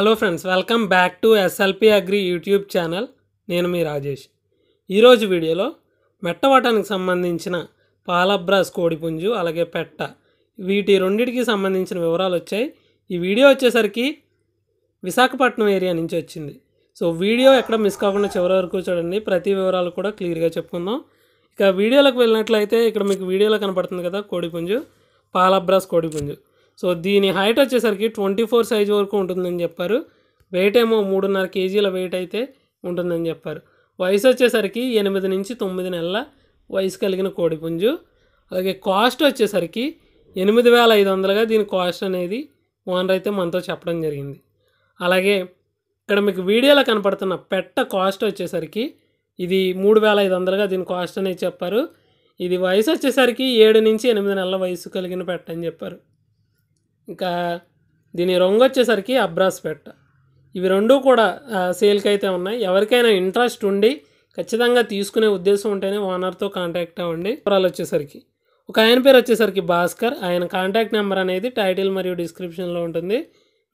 hello friends welcome back to SLP Agri YouTube channel నేను మీ రాజేష్ ఈరోజు వీడియోలో మెట్టవటానికి సంబంధించిన పాలబ్రాస్ కోడిపుంజు అలాగే పెట్ట వీటి రెండింటికి సంబంధించిన వివరాలు వచ్చాయి ఈ వీడియో వచ్చేసరికి విశాఖపట్నం ఏరియా నుంచి వచ్చింది సో వీడియో ఎక్కడ మిస్ కాకుండా చివరి వరకు చూడండి ప్రతి వివరాలు కూడా క్లియర్గా చెప్పుకుందాం ఇక వీడియోలకు వెళ్ళినట్లయితే ఇక్కడ మీకు వీడియోలో కనపడుతుంది కదా కోడిపుంజు పాలబ్రాస్ కోడిపుంజు సో దీని హైట్ వచ్చేసరికి ట్వంటీ ఫోర్ సైజ్ వరకు ఉంటుందని చెప్పారు వెయిట్ ఏమో మూడున్నర కేజీల వెయిట్ అయితే ఉంటుందని చెప్పారు వయసు వచ్చేసరికి ఎనిమిది నుంచి తొమ్మిది నెలల వయసు కలిగిన కోడిపుంజు అలాగే కాస్ట్ వచ్చేసరికి ఎనిమిది వేల ఐదు వందలుగా దీని కాస్ట్ అనేది ఓనర్ అయితే మనతో చెప్పడం జరిగింది అలాగే ఇక్కడ మీకు వీడియోలో కనపడుతున్న పెట్ట కాస్ట్ వచ్చేసరికి ఇది మూడు వేల ఐదు వందలుగా దీని కాస్ట్ అనేది చెప్పారు ఇది వయసు వచ్చేసరికి ఏడు నుంచి ఎనిమిది నెలల వయసు కలిగిన పెట్ట అని చెప్పారు ఇంకా దీని రంగు వచ్చేసరికి పెట్ట ఇవి రెండు కూడా సేల్కి అయితే ఉన్నాయి ఎవరికైనా ఇంట్రెస్ట్ ఉండి ఖచ్చితంగా తీసుకునే ఉద్దేశం ఉంటేనే ఓనర్తో కాంటాక్ట్ అవ్వండి వివరాలు వచ్చేసరికి ఒక ఆయన పేరు వచ్చేసరికి భాస్కర్ ఆయన కాంటాక్ట్ నెంబర్ అనేది టైటిల్ మరియు డిస్క్రిప్షన్లో ఉంటుంది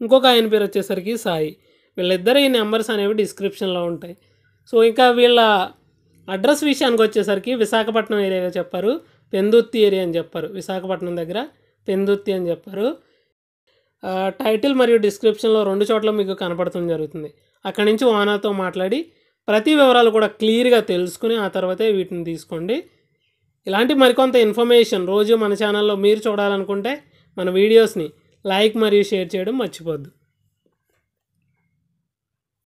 ఇంకొక ఆయన పేరు వచ్చేసరికి సాయి వీళ్ళిద్దరు ఈ నెంబర్స్ అనేవి డిస్క్రిప్షన్లో ఉంటాయి సో ఇంకా వీళ్ళ అడ్రస్ విషయానికి వచ్చేసరికి విశాఖపట్నం ఏరియాగా చెప్పారు పెందుత్తి ఏరియా అని చెప్పారు విశాఖపట్నం దగ్గర పెందుత్తి అని చెప్పారు టైటిల్ మరియు డిస్క్రిప్షన్లో రెండు చోట్ల మీకు కనపడటం జరుగుతుంది అక్కడి నుంచి ఓనర్తో మాట్లాడి ప్రతి వివరాలు కూడా క్లియర్గా తెలుసుకుని ఆ తర్వాతే వీటిని తీసుకోండి ఇలాంటి మరికొంత ఇన్ఫర్మేషన్ రోజు మన ఛానల్లో మీరు చూడాలనుకుంటే మన వీడియోస్ని లైక్ మరియు షేర్ చేయడం మర్చిపోద్దు